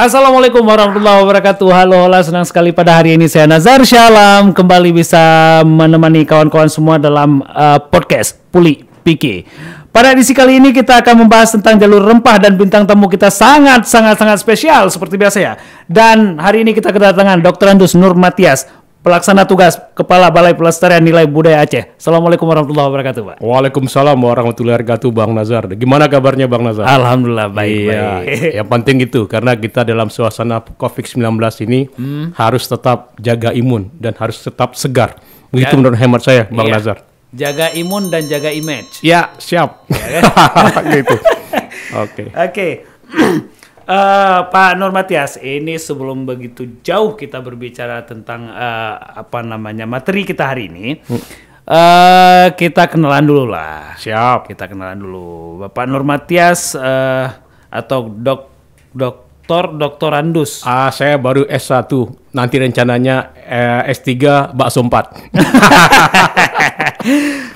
Assalamualaikum warahmatullahi wabarakatuh. Halo, halo, senang sekali pada hari ini saya Nazar Shalom kembali bisa menemani kawan-kawan semua dalam uh, podcast Puli Piki. Pada edisi kali ini kita akan membahas tentang jalur rempah dan bintang tamu kita sangat sangat sangat spesial seperti biasa ya. Dan hari ini kita kedatangan Dr. Andus Nur Matias, Pelaksana Tugas Kepala Balai Pelestarian Nilai Budaya Aceh. Assalamualaikum warahmatullahi wabarakatuh, Pak. Waalaikumsalam warahmatullahi wabarakatuh, Bang Nazar. Gimana kabarnya, Bang Nazar? Alhamdulillah baik. Iya, baik. yang penting itu karena kita dalam suasana COVID-19 ini hmm. harus tetap jaga imun dan harus tetap segar. Begitu ya. menurut hemat saya, Bang iya. Nazar. Jaga imun dan jaga image. Ya, siap. Ya, kan? gitu. Oke. Oke. Okay. okay. Uh, Pak Normatias, ini sebelum begitu jauh kita berbicara tentang uh, apa namanya materi kita hari ini, uh, kita kenalan dulu lah. Siap. Kita kenalan dulu. Bapak Normatias Matias uh, atau dok doktor doktorandus. Ah, uh, saya baru S1. Nanti rencananya eh, S3 bakso 4.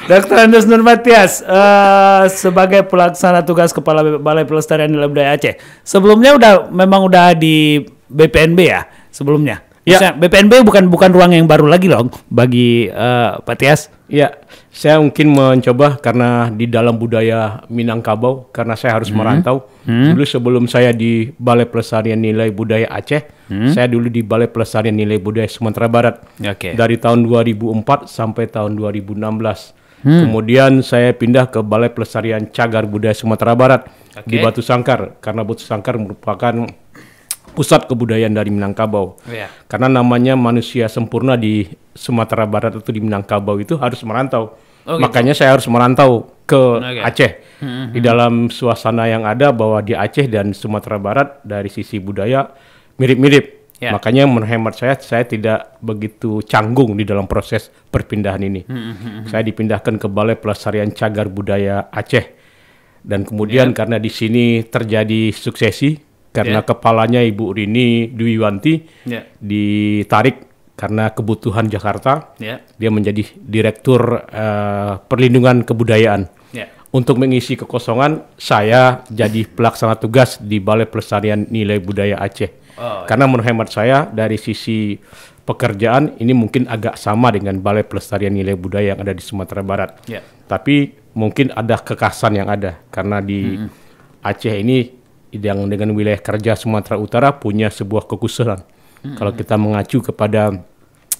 Dr. Nur Nurmatias uh, sebagai pelaksana tugas Kepala Balai Pelestarian Nilai Budaya Aceh. Sebelumnya udah memang udah di BPNB ya sebelumnya. Ya. BPNB bukan bukan ruang yang baru lagi loh bagi uh, Pak Tias. Ya, saya mungkin mencoba karena di dalam budaya Minangkabau karena saya harus hmm. merantau. Hmm. Dulu sebelum saya di Balai Pelestarian Nilai Budaya Aceh, hmm. saya dulu di Balai Pelestarian Nilai Budaya Sumatera Barat. Ya, okay. Dari tahun 2004 sampai tahun 2016. Hmm. Kemudian saya pindah ke Balai Pelestarian Cagar Budaya Sumatera Barat okay. di Batu Sangkar karena Batu Sangkar merupakan pusat kebudayaan dari Minangkabau. Yeah. Karena namanya manusia sempurna di Sumatera Barat atau di Minangkabau itu harus merantau. Oh, gitu. Makanya gitu. saya harus merantau ke okay. Aceh. Mm-hmm. Di hmm. dalam suasana yang ada bahwa di Aceh dan Sumatera Barat dari sisi budaya mirip-mirip. Yeah. Makanya menghemat saya saya tidak begitu canggung di dalam proses perpindahan ini. Mm-hmm. Saya dipindahkan ke Balai Pelestarian Cagar Budaya Aceh. Dan kemudian yeah. karena di sini terjadi suksesi karena yeah. kepalanya Ibu Rini Dwiwanti yeah. ditarik karena kebutuhan Jakarta. Yeah. Dia menjadi direktur uh, perlindungan kebudayaan. Yeah. Untuk mengisi kekosongan, saya jadi pelaksana tugas di Balai Pelestarian Nilai Budaya Aceh. Oh, ya. karena yeah. menurut hemat saya dari sisi pekerjaan ini mungkin agak sama dengan Balai Pelestarian Nilai Budaya yang ada di Sumatera Barat. Yeah. Tapi mungkin ada kekasan yang ada karena di mm -hmm. Aceh ini yang dengan wilayah kerja Sumatera Utara punya sebuah kekhususan. Mm-hmm. Kalau kita mengacu kepada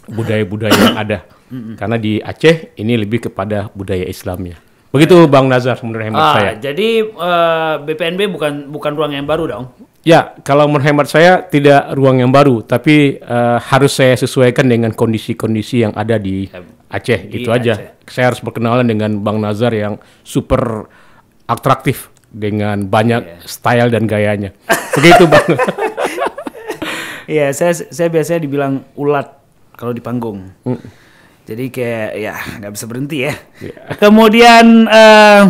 budaya-budaya yang ada, mm-hmm. karena di Aceh ini lebih kepada budaya Islamnya. Begitu Bang Nazar menurut hemat ah, saya. Jadi uh, eh, BPNB bukan bukan ruang yang baru dong? Ya, kalau menurut saya tidak ruang yang baru, tapi uh, harus saya sesuaikan dengan kondisi-kondisi yang ada di ya, Aceh. Di itu Aceh. aja. Saya harus berkenalan dengan Bang Nazar yang super atraktif dengan banyak yeah. style dan gayanya. Begitu bang. Iya, yeah, saya saya biasanya dibilang ulat kalau di panggung. Mm. Jadi kayak ya nggak bisa berhenti ya. Yeah. Kemudian uh,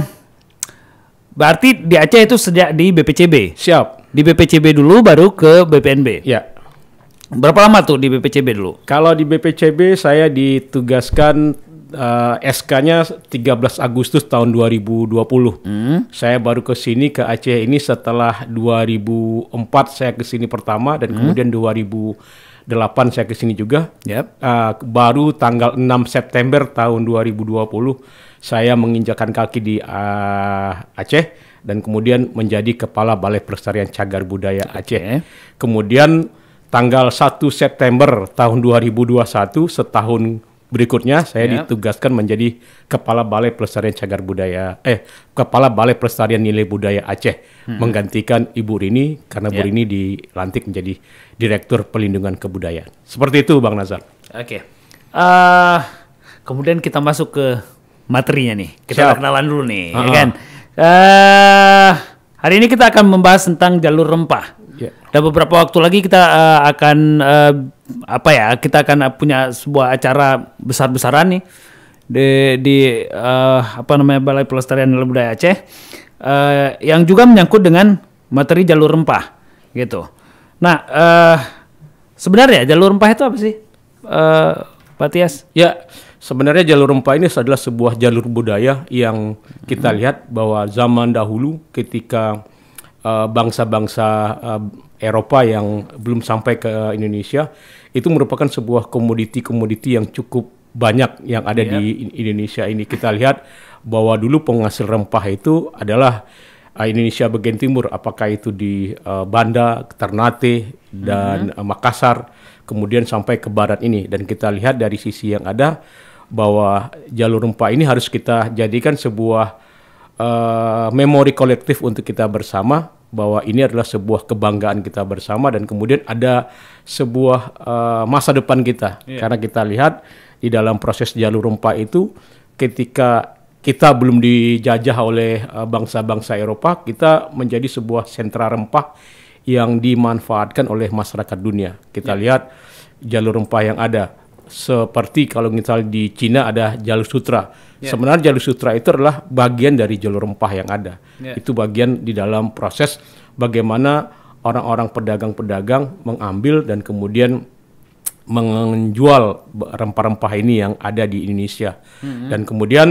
berarti di Aceh itu sejak di BPCB. Siap. Di BPCB dulu baru ke BPNB. Ya. Yeah. Berapa lama tuh di BPCB dulu? Kalau di BPCB saya ditugaskan uh, SK-nya 13 Agustus tahun 2020. Hmm. Saya baru ke sini ke Aceh ini setelah 2004 saya ke sini pertama dan hmm. kemudian 2008 saya ke sini juga. Yep. Uh, baru tanggal 6 September tahun 2020 saya menginjakan kaki di uh, Aceh dan kemudian menjadi kepala Balai Pelestarian Cagar Budaya Aceh. Kemudian tanggal 1 September tahun 2021 setahun Berikutnya saya yeah. ditugaskan menjadi Kepala Balai Pelestarian Cagar Budaya eh Kepala Balai Pelestarian Nilai Budaya Aceh hmm. menggantikan Ibu Rini karena yeah. Bu ya. Rini dilantik menjadi Direktur Pelindungan Kebudayaan. Seperti itu Bang Nazar. Oke. Okay. Uh, kemudian kita masuk ke materinya nih. Kita Siap. kenalan dulu nih, uh -huh. ya kan? Uh, hari ini kita akan membahas tentang jalur rempah. Yeah. Dan beberapa waktu lagi kita uh, akan uh, apa ya kita akan punya sebuah acara besar-besaran nih di di uh, apa namanya Balai Pelestarian Nilai Budaya Aceh uh, yang juga menyangkut dengan materi jalur rempah gitu. Nah, uh, sebenarnya jalur rempah itu apa sih? Uh, Pak Tias? Ya, sebenarnya jalur rempah ini adalah sebuah jalur budaya yang kita hmm. lihat bahwa zaman dahulu ketika Eh, bangsa-bangsa uh, Eropa yang belum sampai ke Indonesia itu merupakan sebuah komoditi-komoditi yang cukup banyak yang ada yeah. di iya. Indonesia ini kita lihat bahwa dulu penghasil rempah itu adalah uh, Indonesia bagian timur apakah itu di uh, Banda, Ternate dan mm-hmm. Makassar kemudian sampai ke barat ini dan kita lihat dari sisi yang ada bahwa jalur rempah ini harus kita jadikan sebuah Eh, memori kolektif untuk kita bersama bahwa ini adalah sebuah kebanggaan kita bersama dan kemudian ada sebuah uh, masa depan kita yeah. karena kita lihat di dalam proses jalur rempah itu ketika kita belum dijajah oleh eh, bangsa-bangsa uh, Eropa kita menjadi sebuah sentra rempah yang dimanfaatkan oleh masyarakat dunia kita yeah. lihat jalur rempah yang ada seperti kalau misalnya di Cina ada jalur sutra. Yeah. Sebenarnya jalur sutra itu adalah bagian dari jalur rempah yang ada. Yeah. Itu bagian di dalam proses bagaimana orang-orang pedagang-pedagang mengambil dan kemudian menjual rempah-rempah ini yang ada di Indonesia. Mm-hmm. Dan kemudian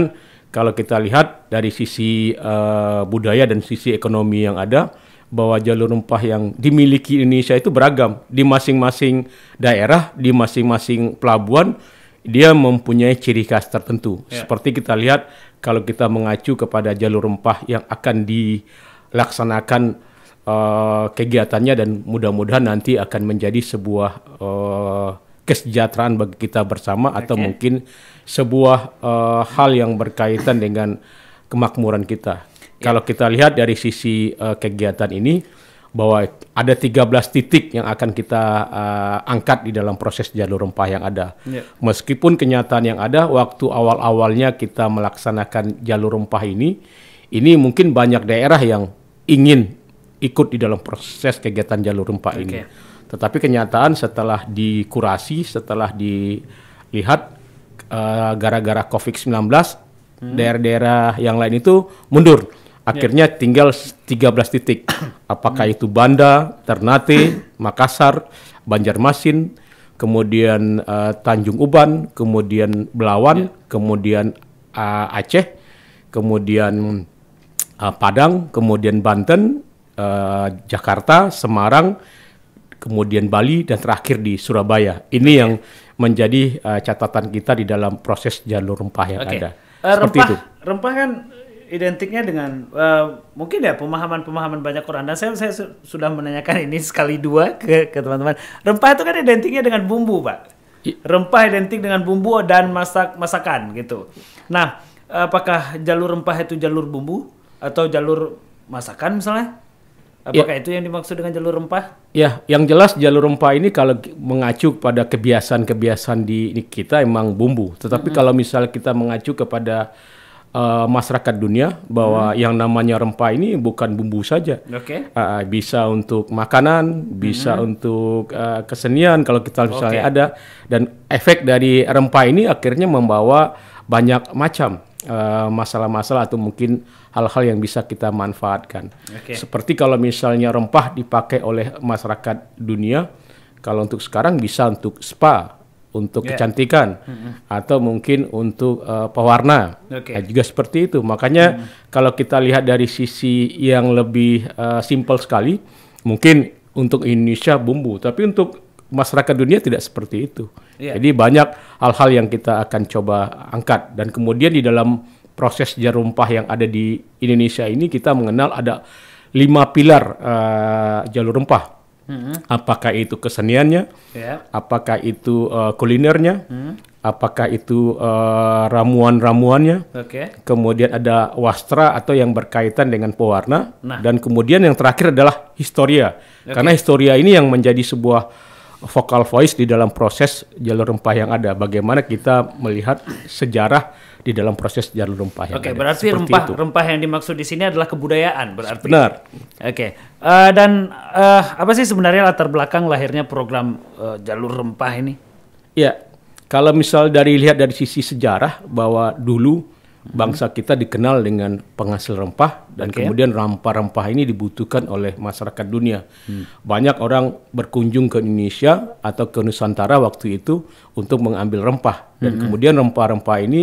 kalau kita lihat dari sisi uh, budaya dan sisi ekonomi yang ada, bahwa jalur rempah yang dimiliki Indonesia itu beragam di masing-masing daerah, di masing-masing pelabuhan dia mempunyai ciri khas tertentu. ya. Seperti kita lihat kalau kita mengacu kepada jalur rempah yang akan dilaksanakan uh, kegiatannya dan mudah-mudahan nanti akan menjadi sebuah uh, kesejahteraan bagi kita bersama okay. atau mungkin sebuah uh, hal yang berkaitan dengan kemakmuran kita. Ya. Kalau kita lihat dari sisi uh, kegiatan ini bahwa ada 13 titik yang akan kita uh, angkat di dalam proses jalur rempah yang ada. Yeah. Meskipun kenyataan yang ada waktu awal-awalnya kita melaksanakan jalur rempah ini, ini mungkin banyak daerah yang ingin ikut di dalam proses kegiatan jalur rempah okay. ini. Tetapi kenyataan setelah dikurasi, setelah dilihat eh, gara-gara uh, COVID-19, hmm. daerah-daerah hmm. yang lain itu mundur Akhirnya yeah. tinggal 13 titik. Apakah itu Banda, Ternate, Makassar, Banjarmasin, kemudian uh, Tanjung Uban, kemudian Belawan, yeah. kemudian uh, Aceh, kemudian uh, Padang, kemudian Banten, uh, Jakarta, Semarang, kemudian Bali dan terakhir di Surabaya. Ini okay. yang menjadi uh, catatan kita di dalam proses jalur rempah yang okay. ada. Uh, Seperti rempah, itu. rempah kan identiknya dengan uh, mungkin ya pemahaman-pemahaman banyak orang dan saya saya su sudah menanyakan ini sekali dua ke teman-teman. Rempah itu kan identiknya dengan bumbu, Pak. Rempah identik dengan bumbu dan masak masakan gitu. Nah, apakah jalur rempah itu jalur bumbu atau jalur masakan misalnya? Ya. Apakah ya. itu yang dimaksud dengan jalur rempah? Ya, yang jelas jalur rempah ini kalau mengacu pada kebiasaan-kebiasaan di, ini kita emang bumbu. Tetapi mm -hmm. kalau misalnya kita mengacu kepada uh, masyarakat dunia bahwa hmm. yang namanya rempah ini bukan bumbu saja. Oke. Okay. Uh, eh, bisa untuk makanan, bisa hmm. untuk uh, kesenian kalau kita misalnya okay. ada dan efek dari rempah ini akhirnya membawa banyak macam masalah-masalah uh, atau mungkin hal-hal yang bisa kita manfaatkan. Okay. Seperti kalau misalnya rempah dipakai oleh masyarakat dunia, kalau untuk sekarang bisa untuk spa untuk yeah. kecantikan mm-hmm. atau mungkin untuk uh, pewarna okay. nah, juga seperti itu makanya mm. kalau kita lihat dari sisi yang lebih uh, eh, simple sekali mungkin untuk Indonesia bumbu tapi untuk masyarakat dunia tidak seperti itu yeah. jadi banyak hal-hal yang kita akan coba angkat dan kemudian di dalam proses jarumpah yang ada di Indonesia ini kita mengenal ada lima pilar uh, jalur rempah hmm. apakah itu keseniannya, yeah. apakah itu uh, kulinernya, hmm. apakah itu uh, ramuan-ramuannya, okay. kemudian ada wastra atau yang berkaitan dengan pewarna, nah. dan kemudian yang terakhir adalah historia, okay. karena historia ini yang menjadi sebuah vocal voice di dalam proses jalur rempah yang ada. Bagaimana kita melihat sejarah di dalam proses jalur rempah. Oke, okay, berarti Seperti rempah itu. rempah yang dimaksud di sini adalah kebudayaan berarti. Benar. Oke, okay. uh, eh, dan uh, apa sih sebenarnya latar belakang lahirnya program uh, jalur rempah ini? Ya, kalau misal dari lihat dari sisi sejarah bahwa dulu bangsa hmm. kita dikenal dengan penghasil rempah dan okay. kemudian rempah-rempah ini dibutuhkan oleh masyarakat dunia. Hmm. Banyak orang berkunjung ke Indonesia atau ke Nusantara waktu itu untuk mengambil rempah dan hmm. kemudian rempah-rempah ini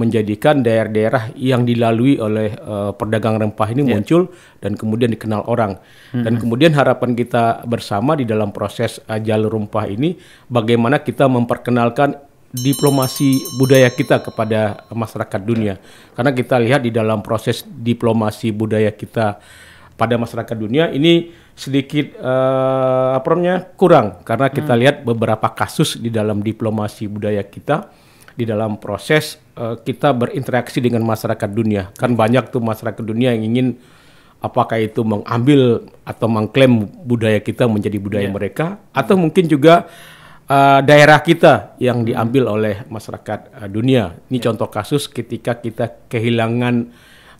menjadikan daerah-daerah yang dilalui oleh uh, eh, perdagang rempah ini yeah. muncul dan kemudian dikenal orang. Mm-hmm. Dan kemudian harapan kita bersama di dalam proses uh, jalur rempah ini bagaimana kita memperkenalkan diplomasi budaya kita kepada masyarakat dunia. Karena kita lihat di dalam proses diplomasi budaya kita pada masyarakat dunia ini sedikit uh, apa namanya kurang karena kita mm. lihat beberapa kasus di dalam diplomasi budaya kita di dalam proses uh, kita berinteraksi dengan masyarakat dunia. Kan banyak tuh masyarakat dunia yang ingin apakah itu mengambil atau mengklaim budaya kita menjadi budaya yeah. mereka atau mungkin juga uh, daerah kita yang hmm. diambil oleh masyarakat uh, dunia. Ini yeah. contoh kasus ketika kita kehilangan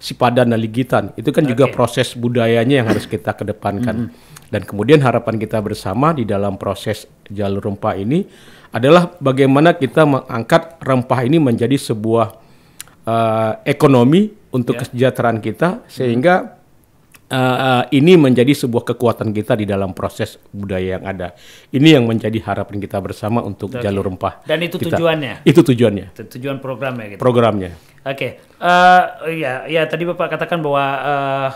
Sipadan dan Ligitan. Itu kan okay. juga proses budayanya yang harus kita kedepankan. Mm -hmm. Dan kemudian harapan kita bersama di dalam proses jalur rempah ini adalah bagaimana kita mengangkat rempah ini menjadi sebuah uh, ekonomi untuk yeah. kesejahteraan kita hmm. sehingga uh, uh, ini menjadi sebuah kekuatan kita di dalam proses budaya yang ada. Ini yang menjadi harapan kita bersama untuk okay. jalur rempah. Dan itu kita. tujuannya. Itu tujuannya. Itu tujuan programnya. Gitu. Programnya. Oke. Okay. Uh, ya, ya tadi bapak katakan bahwa uh,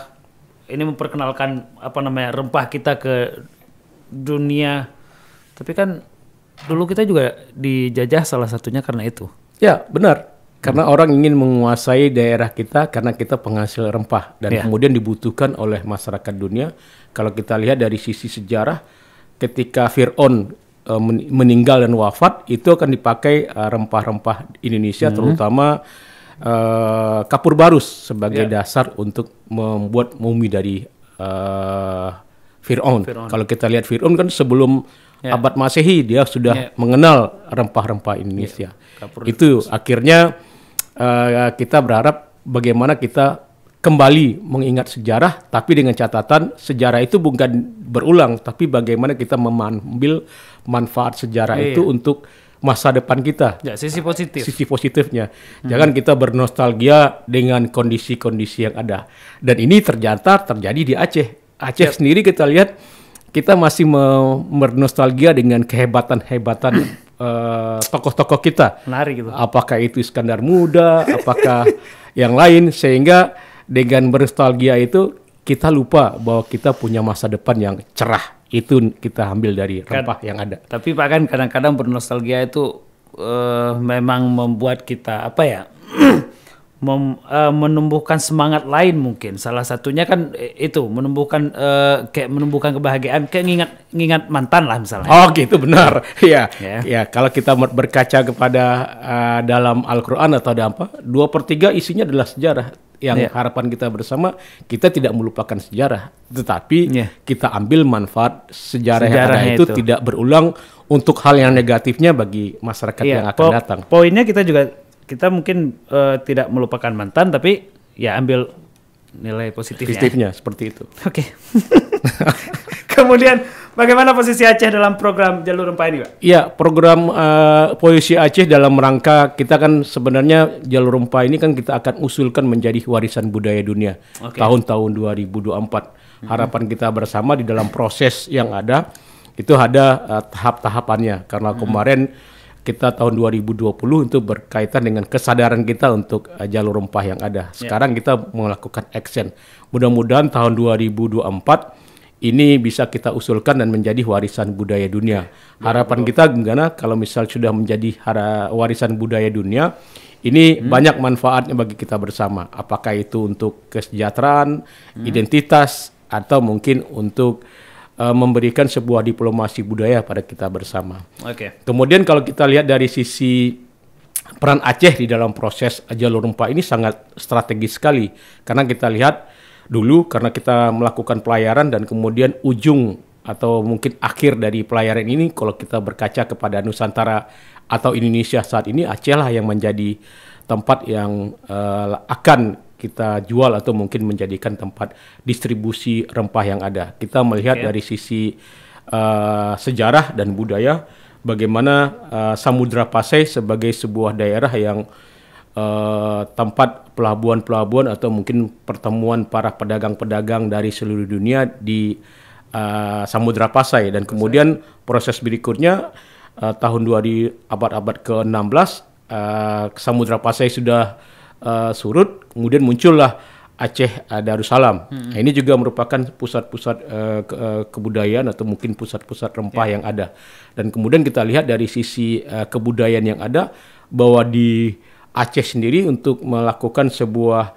ini memperkenalkan apa namanya rempah kita ke dunia. Tapi kan dulu kita juga dijajah salah satunya karena itu. Ya, benar. Karena hmm. orang ingin menguasai daerah kita karena kita penghasil rempah dan ya. kemudian dibutuhkan oleh masyarakat dunia. Kalau kita lihat dari sisi sejarah ketika Firaun uh, meninggal dan wafat itu akan dipakai rempah rempah-rempah Indonesia hmm. terutama uh, kapur barus sebagai ya. dasar untuk membuat mumi dari uh, Fir'aun. Kalau kita lihat Fir'aun kan sebelum yeah. abad Masehi dia sudah yeah. mengenal rempah-rempah Indonesia. Yeah. Ya, itu akhirnya uh, kita berharap bagaimana kita kembali mengingat sejarah tapi dengan catatan sejarah itu bukan berulang tapi bagaimana kita mengambil manfaat sejarah yeah. itu iya. untuk masa depan kita. Ya, sisi positif. Sisi positifnya. Hmm. Jangan kita bernostalgia dengan kondisi-kondisi yang ada. Dan ini ternyata terjadi di Aceh. Aceh yep. Ya. sendiri kita lihat kita masih bernostalgia dengan kehebatan-hebatan tokoh eh, tokoh-tokoh kita. Menarik gitu. Apakah itu Iskandar Muda, apakah yang lain sehingga dengan bernostalgia itu kita lupa bahwa kita punya masa depan yang cerah. Itu kita ambil dari kan rempah kan, yang ada. Tapi Pak kan kadang-kadang bernostalgia itu uh, memang membuat kita apa ya? mem, uh, menumbuhkan semangat lain mungkin. Salah satunya kan eh, itu menumbuhkan uh, kayak menumbuhkan kebahagiaan kayak ngingat ngingat mantan lah misalnya. Oh gitu benar. Iya. ya yeah. Ya kalau kita berkaca kepada uh, dalam Al-Qur'an atau ada apa? Dua per tiga isinya adalah sejarah yang yeah. harapan kita bersama kita tidak melupakan sejarah tetapi yeah. kita ambil manfaat sejarah sejarah yang ada itu, itu tidak berulang untuk hal yang negatifnya bagi masyarakat yeah. yang akan po datang. Poinnya kita juga kita mungkin uh, tidak melupakan mantan tapi ya ambil nilai positifnya. Positifnya seperti itu. Oke. Okay. Kemudian bagaimana posisi Aceh dalam program Jalur Rempah ini, Pak? Iya, program uh, posisi Aceh dalam rangka kita kan sebenarnya Jalur Rempah ini kan kita akan usulkan menjadi warisan budaya dunia okay. tahun-tahun 2024. Mm -hmm. Harapan kita bersama di dalam proses yang ada itu ada uh, tahap-tahapannya karena -hmm. kemarin kita tahun 2020 itu berkaitan dengan kesadaran kita untuk uh, jalur rempah yang ada. Ya. Sekarang yeah. kita melakukan action. Mudah-mudahan tahun 2024 ini bisa kita usulkan dan menjadi warisan budaya dunia. Ya, Harapan yeah. kita karena kalau misal sudah menjadi warisan budaya dunia, ini hmm. banyak manfaatnya bagi kita bersama. Apakah itu untuk kesejahteraan, hmm. identitas atau mungkin untuk uh, memberikan sebuah diplomasi budaya pada kita bersama. Oke. Okay. Kemudian kalau kita lihat dari sisi peran Aceh di dalam proses jalur rempah ini sangat strategis sekali karena kita lihat dulu karena kita melakukan pelayaran dan kemudian ujung atau mungkin akhir dari pelayaran ini kalau kita berkaca kepada Nusantara atau Indonesia saat ini Aceh lah yang menjadi tempat yang uh, akan kita jual atau mungkin menjadikan tempat distribusi rempah yang ada. Kita melihat okay. Iya. dari sisi uh, sejarah dan budaya bagaimana uh, Samudra Pasai sebagai sebuah daerah yang uh, tempat pelabuhan-pelabuhan atau mungkin pertemuan para pedagang-pedagang dari seluruh dunia di uh, Samudra Pasai dan kemudian proses berikutnya uh, tahun 2000 abad-abad ke-16 uh, Samudra Pasai sudah uh, surut, kemudian muncullah Aceh eh, Darussalam. Hmm. Nah, ini juga merupakan pusat-pusat uh, ke, kebudayaan atau mungkin pusat-pusat rempah yeah. yang ada. Dan kemudian kita lihat dari sisi uh, kebudayaan yang ada bahwa di Aceh sendiri untuk melakukan sebuah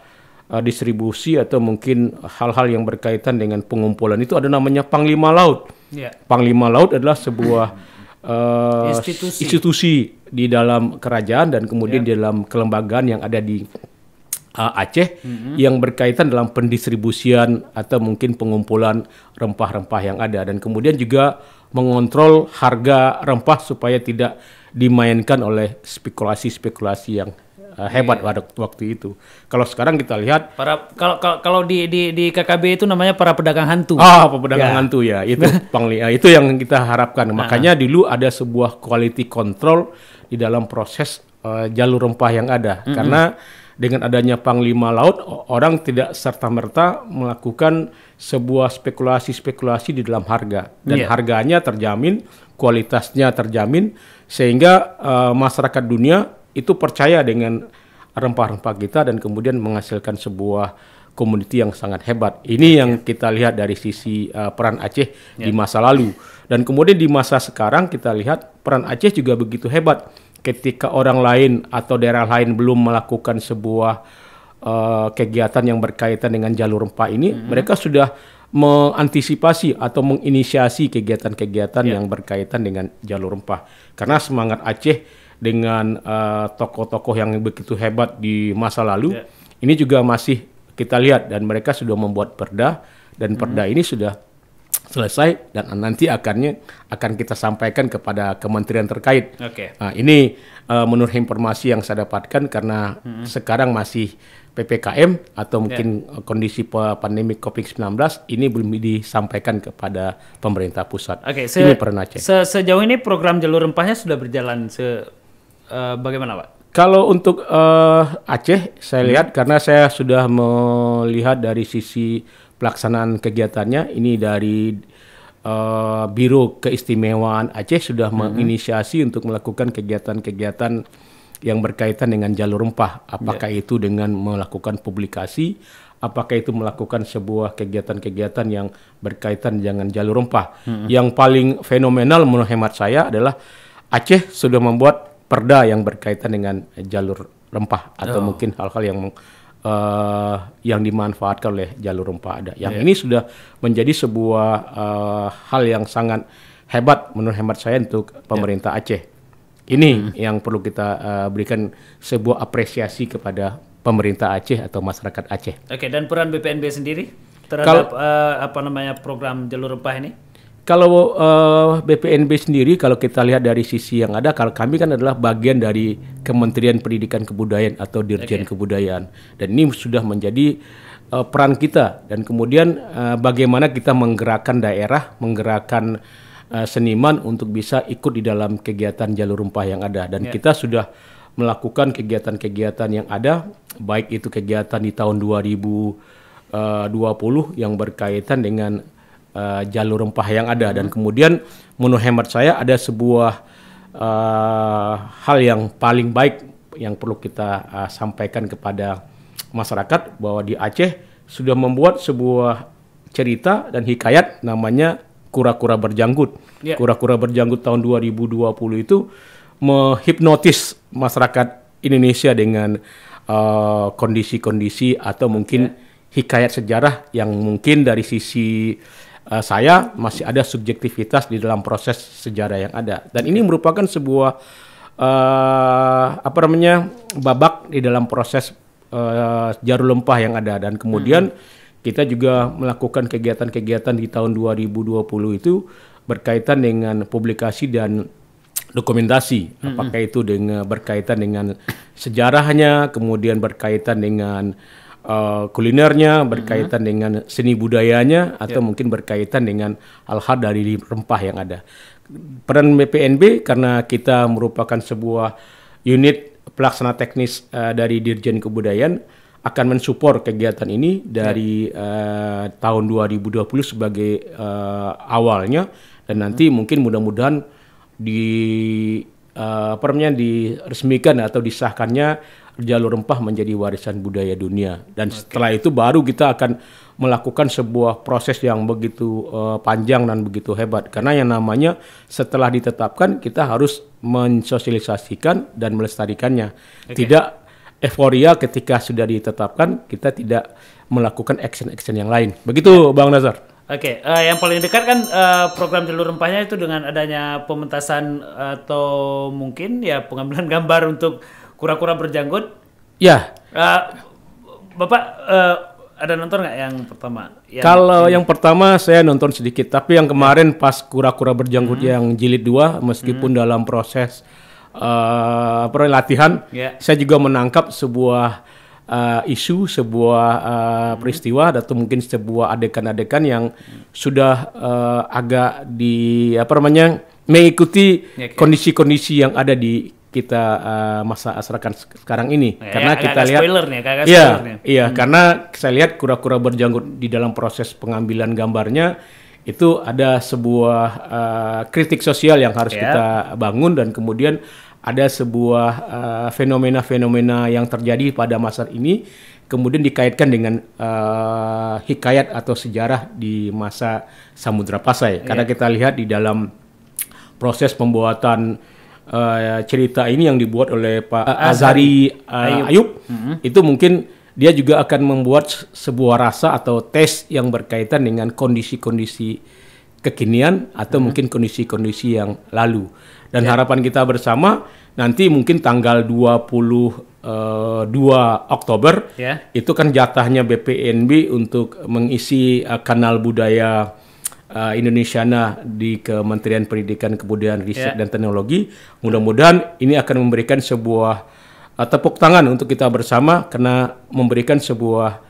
uh, distribusi atau mungkin hal-hal yang berkaitan dengan pengumpulan itu ada namanya Panglima Laut. Yeah. Panglima Laut adalah sebuah uh, institusi. institusi di dalam kerajaan dan kemudian yeah. di dalam kelembagaan yang ada di uh, Aceh mm-hmm. yang berkaitan dalam pendistribusian atau mungkin pengumpulan rempah-rempah yang ada dan kemudian juga mengontrol harga rempah supaya tidak dimainkan oleh spekulasi-spekulasi yang uh, iya. hebat yeah. waktu itu. Kalau sekarang kita lihat para kalau kalau di di di KKB itu namanya para pedagang hantu. Ah, oh, pedagang yeah. hantu ya. Itu pangli, uh, itu yang kita harapkan. Nah. Makanya dulu ada sebuah quality control di dalam proses uh, jalur rempah yang ada mm -hmm. karena dengan adanya panglima laut orang tidak serta merta melakukan sebuah spekulasi-spekulasi di dalam harga dan yeah. harganya terjamin, kualitasnya terjamin sehingga uh, masyarakat dunia itu percaya dengan rempah-rempah kita dan kemudian menghasilkan sebuah community yang sangat hebat. Ini yang kita lihat dari sisi uh, peran Aceh yeah. di masa lalu. Dan kemudian di masa sekarang kita lihat peran Aceh juga begitu hebat. Ketika orang lain atau daerah lain belum melakukan sebuah uh, kegiatan yang berkaitan dengan jalur rempah ini, mm -hmm. mereka sudah mengantisipasi atau menginisiasi kegiatan-kegiatan yeah. yang berkaitan dengan jalur rempah. Karena semangat Aceh dengan uh, tokoh-tokoh uh, yang begitu hebat di masa lalu, yeah. ini juga masih kita lihat dan mereka sudah membuat perda dan hmm. perda ini sudah selesai dan nanti akannya akan kita sampaikan kepada kementerian terkait. Oke. Okay. Nah, ini uh, menurut informasi yang saya dapatkan karena hmm. sekarang masih ppkm atau ya. mungkin yeah. kondisi pandemi covid 19 ini belum disampaikan kepada pemerintah pusat. Oke. Okay, se ini pernah cek. Se sejauh ini program jalur rempahnya sudah berjalan se uh, bagaimana pak? Kalau untuk uh, Aceh, saya hmm. lihat karena saya sudah melihat dari sisi pelaksanaan kegiatannya, ini dari uh, Biro Keistimewaan Aceh sudah hmm. menginisiasi untuk melakukan kegiatan-kegiatan yang berkaitan dengan jalur rempah. Apakah yeah. itu dengan melakukan publikasi, apakah itu melakukan sebuah kegiatan-kegiatan yang berkaitan dengan jalur rempah. Hmm. Yang paling fenomenal menurut hemat saya adalah Aceh sudah membuat perda yang berkaitan dengan eh, jalur rempah atau oh. mungkin hal-hal yang uh, yang dimanfaatkan oleh jalur rempah ada. Yang yeah. ini sudah menjadi sebuah uh, hal yang sangat hebat menurut hemat saya untuk ya. pemerintah yeah. Aceh. Ini hmm. yang perlu kita uh, berikan sebuah apresiasi kepada pemerintah Aceh atau masyarakat Aceh. Oke, okay, dan peran BPNB sendiri terhadap Kalo, uh, apa namanya program jalur rempah ini? Kalau uh, eh, BPNB sendiri, kalau kita lihat dari sisi yang ada, kalau kami kan adalah bagian dari Kementerian Pendidikan Kebudayaan atau Dirjen okay. Kebudayaan, dan ini sudah menjadi uh, peran kita. Dan kemudian uh, bagaimana kita menggerakkan daerah, menggerakkan uh, seniman untuk bisa ikut di dalam kegiatan jalur rumpah yang ada. Dan yeah. kita sudah melakukan kegiatan-kegiatan yang ada, baik itu kegiatan di tahun 2020 yang berkaitan dengan uh, jalur rempah yang ada dan kemudian menurut hemat saya ada sebuah uh, hal yang paling baik yang perlu kita uh, sampaikan kepada masyarakat bahwa di Aceh sudah membuat sebuah cerita dan hikayat namanya kura-kura berjanggut. Ya. Kura-kura yeah. berjanggut tahun 2020 itu menghipnotis masyarakat Indonesia dengan kondisi-kondisi uh, atau mungkin yeah. hikayat sejarah yang mungkin dari sisi uh, saya masih ada subjektivitas di dalam proses sejarah yang ada dan ini merupakan sebuah uh, apa namanya babak di dalam proses uh, jarum lempah yang ada dan kemudian hmm. kita juga melakukan kegiatan-kegiatan di tahun 2020 itu berkaitan dengan publikasi dan dokumentasi hmm. apakah itu dengan berkaitan dengan sejarahnya kemudian berkaitan dengan uh, kulinernya, berkaitan mm-hmm. dengan seni budayanya, atau yeah. mungkin berkaitan dengan hal-hal dari rempah yang ada. Peran BPNB karena kita merupakan sebuah unit pelaksana teknis uh, dari Dirjen Kebudayaan akan mensupport kegiatan ini dari yeah. Ya. uh, tahun 2020 sebagai uh, awalnya dan nanti hmm. mungkin mudah-mudahan di uh, eh, permnya diresmikan atau disahkannya jalur rempah menjadi warisan budaya dunia dan okay. setelah itu baru kita akan melakukan sebuah proses yang begitu uh, panjang dan begitu hebat karena yang namanya setelah ditetapkan kita harus mensosialisasikan dan melestarikannya okay. tidak euforia ketika sudah ditetapkan kita tidak melakukan action-action yang lain begitu yeah. Bang Nazar Oke, okay, uh, eh, yang paling dekat kan uh, program jalur rempahnya itu dengan adanya pementasan atau mungkin ya pengambilan gambar untuk kura-kura berjanggut. Ya. Uh, Bapak uh, ada nonton nggak yang pertama? Yang Kalau yang pertama saya nonton sedikit, tapi yang kemarin pas kura-kura berjanggut hmm. yang jilid dua, meskipun hmm. dalam proses uh, perlatihan, yeah. saya juga menangkap sebuah uh, isu, sebuah uh, peristiwa atau mungkin sebuah adegan-adegan yang sudah uh, agak di apa namanya mengikuti ya, kondisi-kondisi yang ada di kita uh, masa asrakan sekarang ini ya, karena ya, kita lihat spoiler nih, iya iya hmm. karena saya lihat kura-kura berjanggut di dalam proses pengambilan gambarnya itu ada sebuah uh, kritik sosial yang harus ya. kita bangun dan kemudian ada sebuah eh, fenomena-fenomena uh, yang terjadi pada masa ini kemudian dikaitkan dengan uh, hikayat atau sejarah di masa Samudra Pasai. Yeah. Karena kita lihat di dalam proses pembuatan uh, cerita ini yang dibuat oleh Pak Azari, Azari uh, Ayub, Ayub mm-hmm. itu mungkin dia juga akan membuat sebuah rasa atau tes yang berkaitan dengan kondisi-kondisi kekinian atau hmm. mungkin kondisi-kondisi yang lalu. Dan ya. harapan kita bersama nanti mungkin tanggal 22 eh, Oktober yeah. itu kan jatahnya BPNB untuk mengisi uh, kanal budaya uh, eh, Indonesia di Kementerian Pendidikan Kebudayaan Riset yeah. dan Teknologi. Mudah-mudahan ini akan memberikan sebuah uh, tepuk tangan untuk kita bersama karena memberikan sebuah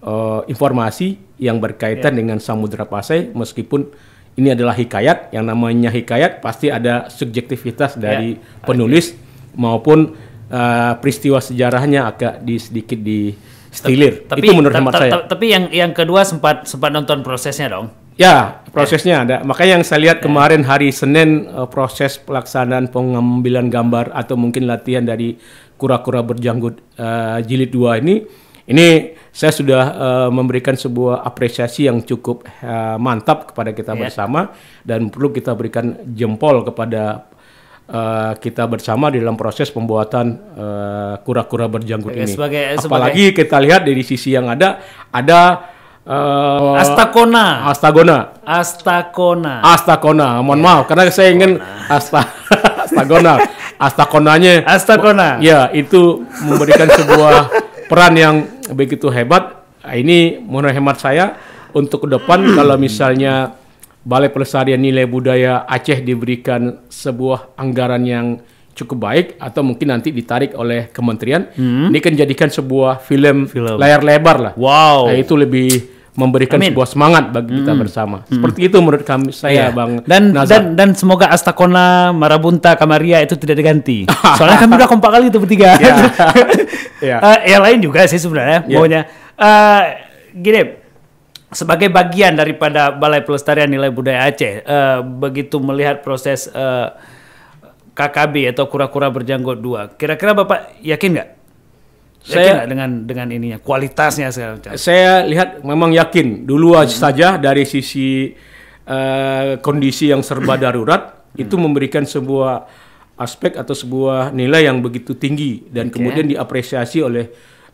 uh, informasi yang berkaitan yeah. dengan Samudra Pasai meskipun ini adalah hikayat. Yang namanya hikayat pasti ada subjektivitas ya, dari ya, penulis ya. maupun uh, peristiwa sejarahnya agak di, sedikit di stilir. Tapi, itu menurut hemat saya. Tapi yang yang kedua sempat sempat nonton prosesnya dong. Ya, prosesnya ada. Makanya yang saya lihat ya. kemarin hari Senin uh, proses pelaksanaan pengambilan gambar atau mungkin latihan dari kura-kura berjanggut uh, jilid dua ini ini saya sudah uh, memberikan sebuah apresiasi yang cukup uh, mantap kepada kita yeah. bersama dan perlu kita berikan jempol kepada uh, kita bersama di dalam proses pembuatan kura-kura uh, berjanggut ini. Sebagai, Apalagi kita lihat dari sisi yang ada ada uh, astakona Astagona. astakona Astagona. Mohon yeah. maaf karena saya ingin Kona. Asta Astagona. astakonanya astakona Ya, itu memberikan sebuah peran yang begitu hebat. Ah, ini menurut hemat saya untuk ke depan kalau misalnya Balai Pelestarian Nilai Budaya Aceh diberikan sebuah anggaran yang cukup baik atau mungkin nanti ditarik oleh kementerian hmm. ini kan jadikan sebuah film, film layar lebar lah wow nah, itu lebih memberikan Amin. sebuah semangat bagi kita hmm. bersama. Hmm. Seperti itu menurut kami iya. saya, yeah. Bang. Dan Nazar. dan dan semoga Astakona, Marabunta, Kamaria itu tidak diganti. Soalnya kami udah kompak kali itu bertiga. Yeah. yeah. uh, yang lain juga sih sebenarnya yeah. maunya. Uh, gini, sebagai bagian daripada Balai Pelestarian Nilai Budaya Aceh, uh, begitu melihat proses uh, eh, KKB atau kura-kura berjanggut dua, kira-kira Bapak yakin nggak saya dengan dengan ininya kualitasnya saya saya lihat memang yakin dulu hmm. saja dari sisi uh, kondisi yang serba darurat hmm. itu memberikan sebuah aspek atau sebuah nilai yang begitu tinggi dan okay. kemudian diapresiasi oleh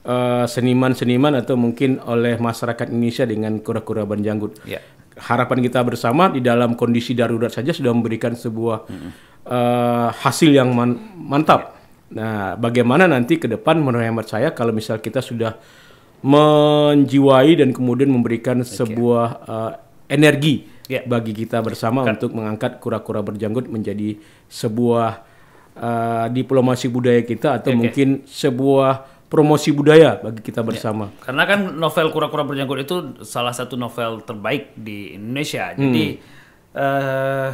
eh, seniman-seniman uh, atau mungkin oleh masyarakat Indonesia dengan kura-kura banjanggut yeah. harapan kita bersama di dalam kondisi darurat saja sudah memberikan sebuah hmm. uh, hasil yang man mantap Nah, bagaimana nanti ke depan menurut hemat saya kalau misal kita sudah menjiwai dan kemudian memberikan okay. sebuah uh, energi yeah. bagi kita bersama kan. untuk mengangkat kura-kura berjanggut menjadi sebuah uh, diplomasi budaya kita atau ya, okay. mungkin sebuah promosi budaya bagi kita ya. bersama. Yeah. Karena kan novel kura-kura berjanggut itu salah satu novel terbaik di Indonesia. Jadi hmm. uh,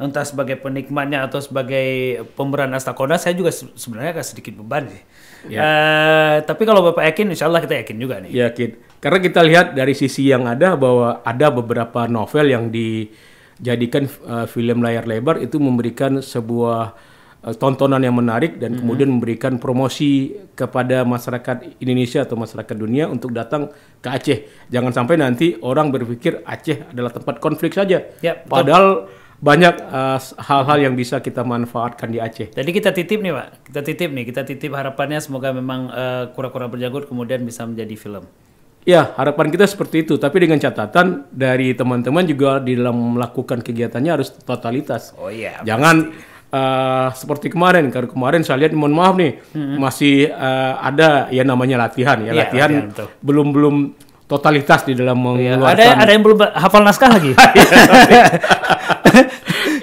entah sebagai penikmatnya atau sebagai pemeran Astakona, saya juga sebenarnya agak sedikit beban sih. Ya. Uh, tapi kalau Bapak yakin insya Allah kita yakin juga nih. Yakin. Karena kita lihat dari sisi yang ada bahwa ada beberapa novel yang dijadikan uh, film layar lebar itu memberikan sebuah uh, tontonan yang menarik dan mm -hmm. kemudian memberikan promosi kepada masyarakat Indonesia atau masyarakat dunia untuk datang ke Aceh. Jangan sampai nanti orang berpikir Aceh adalah tempat konflik saja. Yep, ya, Padahal banyak eh, hal-hal uh, yang bisa kita manfaatkan di Aceh. Jadi kita titip nih Pak, kita titip nih, kita titip harapannya semoga memang eh, kura-kura uh, berjanggut kemudian bisa menjadi film. Ya, harapan kita seperti itu. Tapi dengan catatan dari teman-teman juga di dalam melakukan kegiatannya harus totalitas. Oh iya. Jangan uh, seperti kemarin. Karena kemarin saya lihat, mohon maaf nih, hmm masih uh, ada ya namanya latihan ya, yeah, latihan, latihan belum belum totalitas di dalam oh iya, mengeluarkan. Ya, ada ada yang belum hafal naskah lagi. Iya,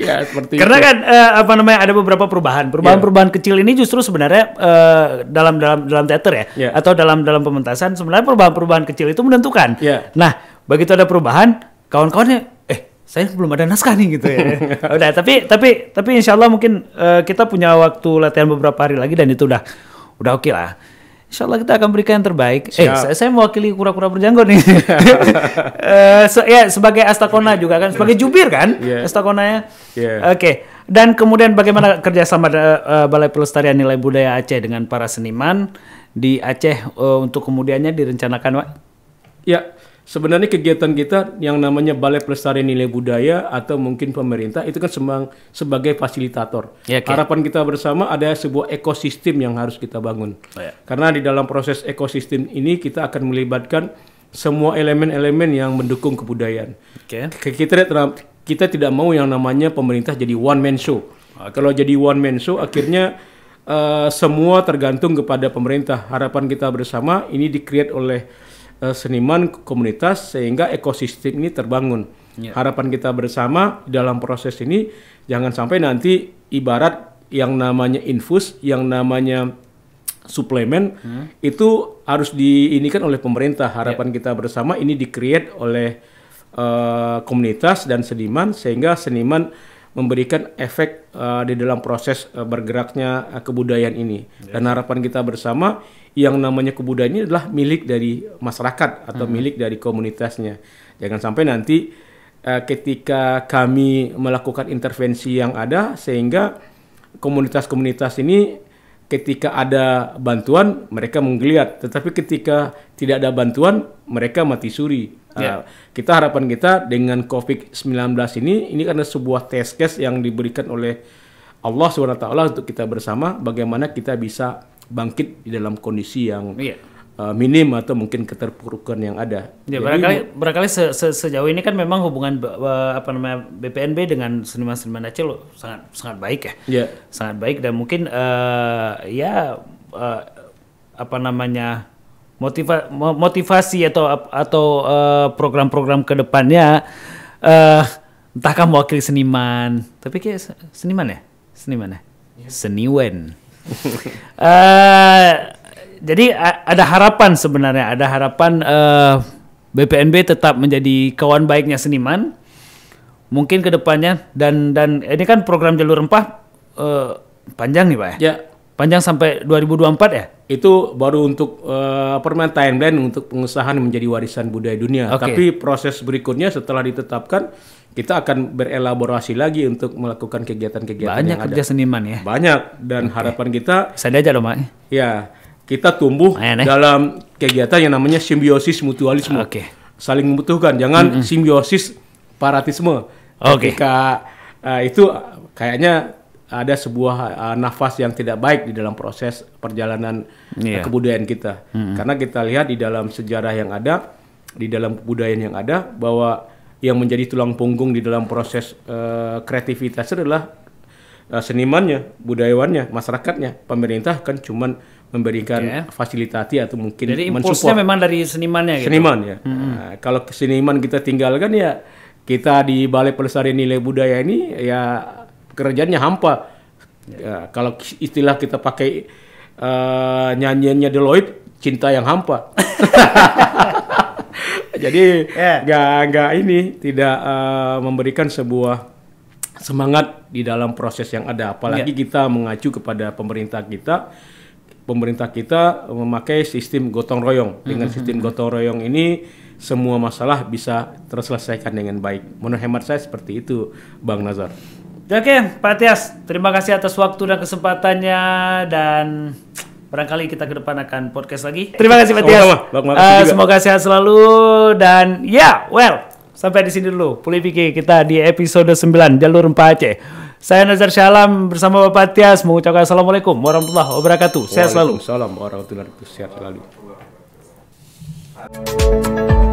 ya seperti karena itu. kan uh, apa namanya ada beberapa perubahan perubahan-perubahan yeah. kecil ini justru sebenarnya uh, dalam dalam dalam teater ya yeah. atau dalam dalam pementasan sebenarnya perubahan-perubahan kecil itu menentukan yeah. nah begitu ada perubahan kawan-kawannya eh saya belum ada naskah nih gitu ya. udah, tapi tapi tapi insya Allah mungkin uh, kita punya waktu latihan beberapa hari lagi dan itu udah udah oke okay lah. Insya Allah kita akan berikan yang terbaik. Eh, saya, saya mewakili kura-kura berjanggut nih. uh, eh, so, ya sebagai Astakona juga kan, sebagai jubir kan, yeah. Astakonanya. Yeah. Oke. Okay. Dan kemudian bagaimana kerjasama uh, Balai Pelestarian Nilai Budaya Aceh dengan para seniman di Aceh uh, untuk kemudiannya direncanakan, Pak? Ya, sebenarnya kegiatan kita yang namanya Balai Pelestarian Nilai Budaya atau mungkin pemerintah itu kan semang, sebagai fasilitator. Ya, okay. Harapan kita bersama ada sebuah ekosistem yang harus kita bangun. Oh, ya. Karena di dalam proses ekosistem ini kita akan melibatkan semua elemen-elemen yang mendukung kebudayaan. Okay. Kita kita tidak mau yang namanya pemerintah jadi one man show. Okay. Kalau jadi one man show akhirnya uh, semua tergantung kepada pemerintah. Harapan kita bersama ini dikreat oleh uh, seniman komunitas sehingga ekosistem ini terbangun. Yeah. Harapan kita bersama dalam proses ini jangan sampai nanti ibarat yang namanya infus, yang namanya suplemen hmm. itu harus diinikan oleh pemerintah. Harapan yeah. kita bersama ini dicreate oleh uh, komunitas dan seniman sehingga seniman memberikan efek uh, di dalam proses uh, bergeraknya uh, kebudayaan ini. Ya. Dan harapan kita bersama yang namanya kebudayaan ini adalah milik dari masyarakat atau hmm. milik dari komunitasnya. Jangan sampai nanti uh, ketika kami melakukan intervensi yang ada sehingga komunitas-komunitas ini ketika ada bantuan mereka menggeliat, tetapi ketika tidak ada bantuan mereka mati suri. Yeah. Uh, ya. kita harapan kita dengan COVID-19 ini ini karena sebuah test case yang diberikan oleh Allah SWT untuk kita bersama bagaimana kita bisa bangkit di dalam kondisi yang yeah. Iya. minim atau mungkin keterpurukan yang ada. Ya, Jadi, barangkali barangkali se, se, sejauh ini kan memang hubungan eh, apa namanya BPNB dengan seniman-seniman Aceh lo sangat sangat baik ya. Yeah. Sangat baik dan mungkin uh, ya uh, apa namanya motiva motivasi atau atau eh, program-program uh, kedepannya uh, eh, entah kamu wakil seniman tapi kayak seniman ya seniman ya iya. seniwen uh, jadi ada harapan sebenarnya ada harapan uh, BPNB tetap menjadi kawan baiknya seniman mungkin kedepannya dan dan ini kan program jalur rempah uh, panjang nih pak ya, ya panjang sampai 2024 ya? Itu baru untuk uh, eh, permen timeline untuk pengesahan menjadi warisan budaya dunia. Okay. Tapi proses berikutnya setelah ditetapkan kita akan berelaborasi lagi untuk melakukan kegiatan-kegiatan Banyak yang kerja seniman ya. Banyak dan okay. harapan kita Saya aja loh, Mak. Ya, kita tumbuh Ayan, eh. dalam kegiatan yang namanya simbiosis mutualisme. Oke. Okay. Saling membutuhkan, jangan mm -hmm. simbiosis paratisme. Oke. Okay. uh, eh, itu kayaknya ada sebuah uh, nafas yang tidak baik di dalam proses perjalanan yeah. Uh, iya. kebudayaan kita. -hmm. Karena kita lihat di dalam sejarah yang ada, di dalam kebudayaan yang ada bahwa yang menjadi tulang punggung di dalam proses uh, kreativitas adalah uh, senimannya, budayawannya, masyarakatnya. Pemerintah kan cuman memberikan okay. Iya. fasilitasi atau mungkin Jadi impulsnya memang dari senimannya gitu. Seniman ya. -hmm. uh, kalau seniman kita tinggalkan ya kita di Balai Pelestarian Nilai Budaya ini ya kerjanya hampa. Ya. ya, kalau istilah kita pakai uh, nyanyiannya Deloitte, cinta yang hampa. Jadi ya. nggak yeah. nggak ini tidak uh, memberikan sebuah semangat di dalam proses yang ada. Apalagi yeah. kita mengacu kepada pemerintah kita. Pemerintah kita memakai sistem gotong royong. Dengan mhm. sistem gotong royong ini semua masalah bisa terselesaikan dengan baik. Menurut hemat saya seperti itu, Bang Nazar. Oke, Pak Tias, terima kasih atas waktu dan kesempatannya dan barangkali kita ke depan akan podcast lagi. Terima kasih Pak Tias. Uh, semoga sehat selalu dan ya, yeah, well, sampai di sini dulu. Pulih pikir kita di episode 9 Jalur 4C. Saya Nazar Syalam bersama Bapak Tias mengucapkan Assalamualaikum warahmatullahi wabarakatuh. Sehat selalu. Assalamualaikum warahmatullahi wabarakatuh. Sehat selalu.